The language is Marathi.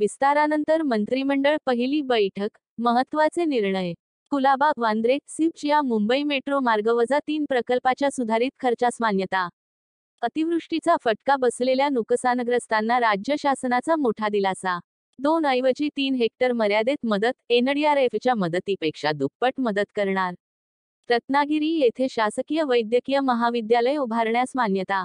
विस्तारानंतर मंत्रिमंडळ पहिली बैठक महत्वाचे निर्णय कुलाबा वांद्रे सिप्स या मुंबई मेट्रो मार्गवजा तीन प्रकल्पाच्या सुधारित खर्चास मान्यता अतिवृष्टीचा फटका बसलेल्या नुकसानग्रस्तांना राज्य शासनाचा मोठा दिलासा दोन ऐवजी तीन हेक्टर मर्यादेत मदत एनडीआरएफच्या मदतीपेक्षा दुप्पट मदत करणार रत्नागिरी येथे शासकीय वैद्यकीय महाविद्यालय उभारण्यास मान्यता